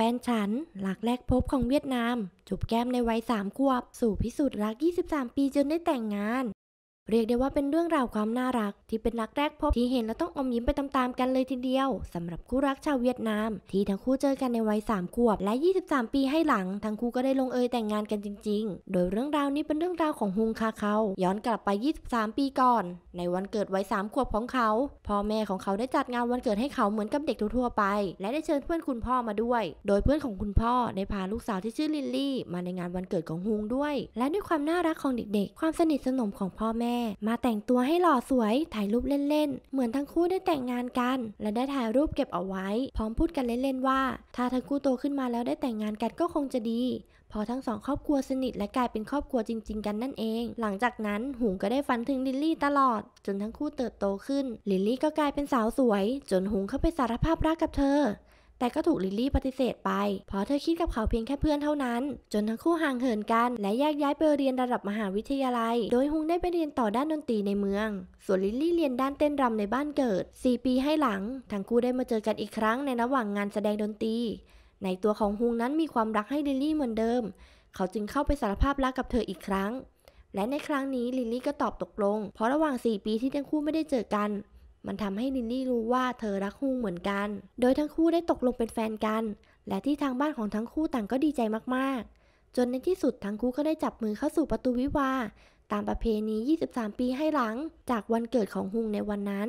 แฟนฉันรักแรกพบของเวียดนามจูบแก้มในวัย3ขวบ สู่พิสูจน์รัก 23 ปีจนได้แต่งงานเรียกได้ว่าเป็นเรื่องราวความน่ารักที่เป็นรักแรกพบ ที่เห็นแล้วต้องอมยิ้มไปตามๆกันเลยทีเดียว สำหรับคู่รักชาวเวียดนามที่ทั้งคู่เจอกันในวัย3ขวบและ 23 ปีให้หลัง ทั้งคู่ก็ได้ลงเอยแต่งงานกันจริงๆ โดยเรื่องราวนี้เป็นเรื่องราวของฮุงคาเขาย้อนกลับไป 23 ปีก่อน ในวันเกิดวัย3ขวบของเขาพ่อแม่ของเขาได้จัดงานวันเกิดให้เขาเหมือนกับเด็กทั่วไป และได้เชิญเพื่อนคุณพ่อมาด้วย โดยเพื่อนของคุณพ่อได้พาลูกสาวที่ชื่อลิลลี่ มาในงานวันเกิดของฮุงด้วย และด้วยความน่ารักของเด็กๆความสนิทสนมของพ่อแม่มาแต่งตัวให้หล่อสวย ถ่ายรูปเล่นๆเหมือนทั้งคู่ได้แต่งงานกัน และได้ถ่ายรูปเก็บเอาไว้ พร้อมพูดกันเล่นๆว่า ถ้าทั้งคู่โตขึ้นมาแล้วได้แต่งงานกันก็คงจะดี พอทั้งสองครอบครัวสนิทและกลายเป็นครอบครัวจริงๆกันนั่นเอง หลังจากนั้นหุงก็ได้ฝันถึงลิลลี่ ตลอด จนทั้งคู่เติบโตขึ้น ลิลลี่ก็กลายเป็นสาวสวยจนหุงเข้าไปสารภาพรักกับเธอแต่ก็ถูกลิลลี่ปฏิเสธไป เพราะเธอคิดกับเขาเพียงแค่เพื่อนเท่านั้น จนทั้งคู่ห่างเหินกัน และแยกย้ายไปเรียนระดับมหาวิทยาลัย โดยฮุงได้ไปเรียนต่อด้านดนตรีในเมือง ส่วนลิลลี่เรียนด้านเต้นรำในบ้านเกิด 4 ปีให้หลัง ทั้งคู่ได้มาเจอกันอีกครั้งในระหว่างงานแสดงดนตรี ในตัวของฮุงนั้นมีความรักให้ลิลลี่เหมือนเดิม เขาจึงเข้าไปสารภาพรักกับเธออีกครั้ง และในครั้งนี้ลิลลี่ก็ตอบตกลง เพราะระหว่าง 4 ปีที่ทั้งคู่ไม่ได้เจอกันมันทำให้นินนี่รู้ว่าเธอรักฮุงเหมือนกัน โดยทั้งคู่ได้ตกลงเป็นแฟนกัน และที่ทางบ้านของทั้งคู่ต่างก็ดีใจมากๆ จนในที่สุดทั้งคู่ก็ได้จับมือเข้าสู่ประตูวิวา ตามประเพณี23 ปีให้หลัง จากวันเกิดของฮุงในวันนั้น